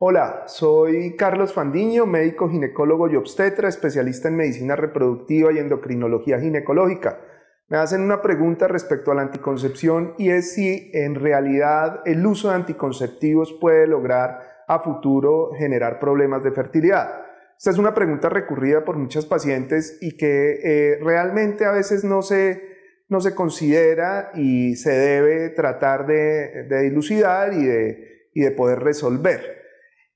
Hola, soy Carlos Fandiño, médico ginecólogo y obstetra, especialista en medicina reproductiva y endocrinología ginecológica. Me hacen una pregunta respecto a la anticoncepción y es si en realidad el uso de anticonceptivos puede lograr a futuro generar problemas de fertilidad. Esta es una pregunta recurrida por muchas pacientes y que eh, realmente a veces no se no se considera y se debe tratar de, de dilucidar y de, y de poder resolver.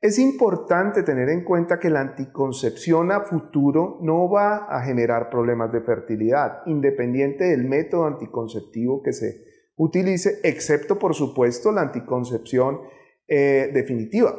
Es importante tener en cuenta que la anticoncepción a futuro no va a generar problemas de fertilidad, independiente del método anticonceptivo que se utilice, excepto por supuesto la anticoncepción eh, definitiva.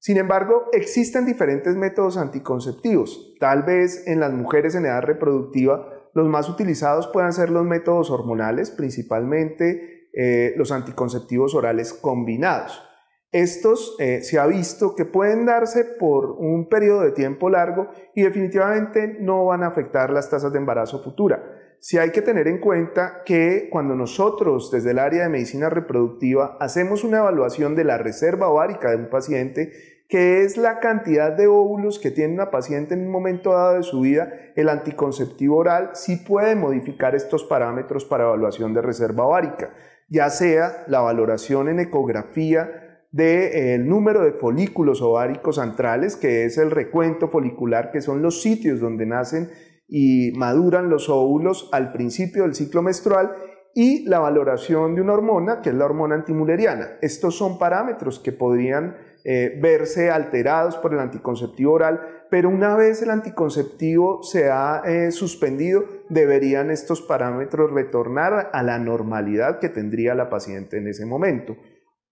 Sin embargo, existen diferentes métodos anticonceptivos. Tal vez en las mujeres en edad reproductiva los más utilizados puedan ser los métodos hormonales, principalmente eh, los anticonceptivos orales combinados. Estos eh, se ha visto que pueden darse por un periodo de tiempo largo y definitivamente no van a afectar las tasas de embarazo futura. Si hay que tener en cuenta que cuando nosotros desde el área de medicina reproductiva hacemos una evaluación de la reserva ovárica de un paciente, que es la cantidad de óvulos que tiene una paciente en un momento dado de su vida, el anticonceptivo oral sí puede modificar estos parámetros para evaluación de reserva ovárica, ya sea la valoración en ecografía, del eh, el número de folículos ováricos antrales, que es el recuento folicular, que son los sitios donde nacen y maduran los óvulos al principio del ciclo menstrual, y la valoración de una hormona, que es la hormona antimuleriana. Estos son parámetros que podrían eh, verse alterados por el anticonceptivo oral, pero una vez el anticonceptivo se ha eh, suspendido, deberían estos parámetros retornar a la normalidad que tendría la paciente en ese momento.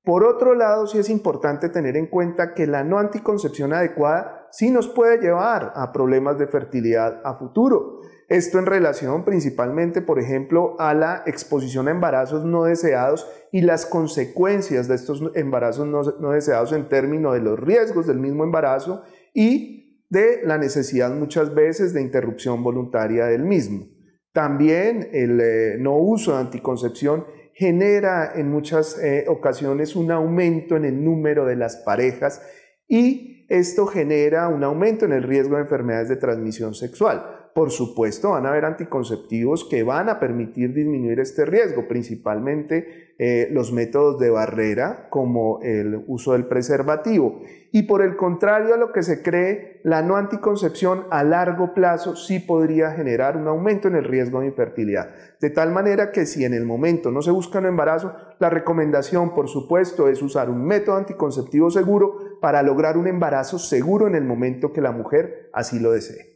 Por otro lado, sí es importante tener en cuenta que la no anticoncepción adecuada sí nos puede llevar a problemas de fertilidad a futuro. Esto en relación principalmente, por ejemplo, a la exposición a embarazos no deseados y las consecuencias de estos embarazos no, deseados en términos de los riesgos del mismo embarazo y de la necesidad muchas veces de interrupción voluntaria del mismo. También el eh, no uso de anticoncepción genera en muchas eh, ocasiones un aumento en el número de las parejas y esto genera un aumento en el riesgo de enfermedades de transmisión sexual por supuesto, van a haber anticonceptivos que van a permitir disminuir este riesgo, principalmente eh, los métodos de barrera como el uso del preservativo. Y por el contrario a lo que se cree, la no anticoncepción a largo plazo sí podría generar un aumento en el riesgo de infertilidad. De tal manera que si en el momento no se busca un embarazo, la recomendación, por supuesto, es usar un método anticonceptivo seguro para lograr un embarazo seguro en el momento que la mujer así lo desee.